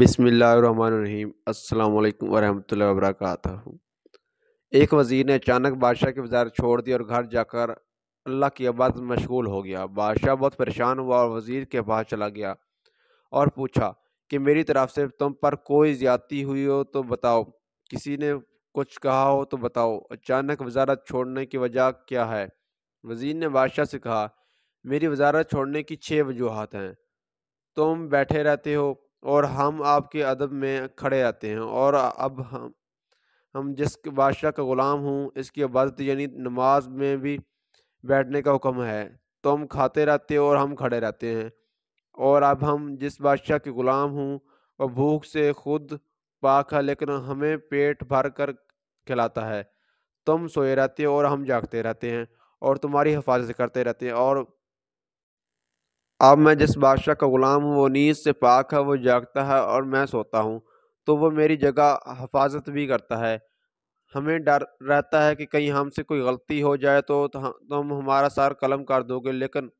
बिसमीम् अल्लाम वरहमल वर्क एक वज़ीर ने अचानक बादशाह की वजारत छोड़ दी और घर जाकर अल्लाह की आबाद मशगूल हो गया बादशाह बहुत परेशान हुआ और वज़ीर के पास चला गया और पूछा कि मेरी तरफ से तुम पर कोई ज़्यादती हुई हो तो बताओ किसी ने कुछ कहा हो तो बताओ अचानक वजारत छोड़ने की वजह क्या है वज़ीर ने बादशाह से कहा मेरी वजारत छोड़ने की छः वजूहत हैं तुम बैठे रहते हो और हम आपके अदब में खड़े आते हैं और अब हम हम जिस बादशाह का ग़ुलाम हूँ इसकी इबादत यानी नमाज में भी बैठने का हुक्म है तो हम खाते रहते और हम खड़े रहते हैं और अब हम जिस बादशाह के ग़ुलाम हूँ वह भूख से खुद पाक है लेकिन हमें पेट भर कर खिलाता है तुम सोए रहते हो और हम जागते रहते हैं और तुम्हारी हिफाजत करते रहते हैं और अब मैं जिस बादशाह का ग़ुलाम हूँ वो नींद से पाक है वो जागता है और मैं सोता हूँ तो वो मेरी जगह हफाजत भी करता है हमें डर रहता है कि कहीं हमसे कोई गलती हो जाए तो, तो तुम हमारा सार कलम कर दोगे लेकिन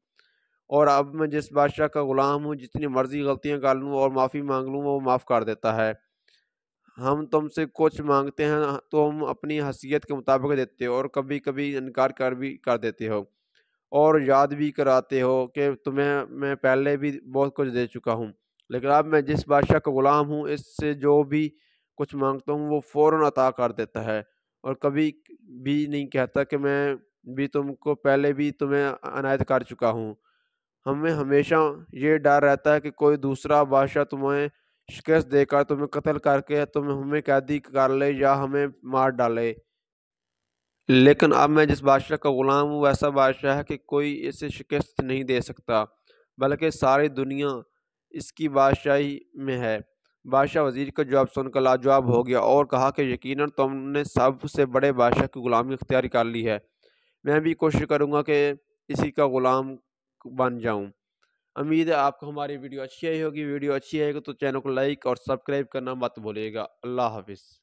और अब मैं जिस बादशाह का ग़ुलाम हूँ जितनी मर्ज़ी गलतियाँ कर लूँ और माफ़ी मांग लूँ वो माफ़ कर देता है हम तुमसे कुछ मांगते हैं तो हम अपनी हसीियत के मुताबिक देते हो और कभी कभी इनकार कर भी कर देते हो और याद भी कराते हो कि तुम्हें मैं पहले भी बहुत कुछ दे चुका हूँ लेकिन अब मैं जिस बादशाह का ग़ुलाम हूँ इससे जो भी कुछ मांगता हूँ वो फ़ौर अता कर देता है और कभी भी नहीं कहता कि मैं भी तुमको पहले भी तुम्हें अनायत कर चुका हूँ हमें हमेशा ये डर रहता है कि कोई दूसरा बादशाह तुम्हें शिकस्त देकर तुम्हें कत्ल करके तुम हमें कैदी कर ले या हमें मार डाले लेकिन अब मैं जिस बादशाह का ग़ुलाम हूँ ऐसा बादशाह है कि कोई इसे शिकस्त नहीं दे सकता बल्कि सारी दुनिया इसकी बादशाही में है बादशाह वजीर का जवाब सुनकर लाजवाब हो गया और कहा कि यकीनन तुमने सबसे बड़े बादशाह की ग़ुलामी अख्तियार कर ली है मैं भी कोशिश करूँगा कि इसी का ग़ुलाम बन जाऊँ उम्मीद है आपको हमारी वीडियो अच्छी आई होगी वीडियो अच्छी आएगी तो चैनल को लाइक और सब्सक्राइब करना मत भूलिएगा अल्लाह हाफिज़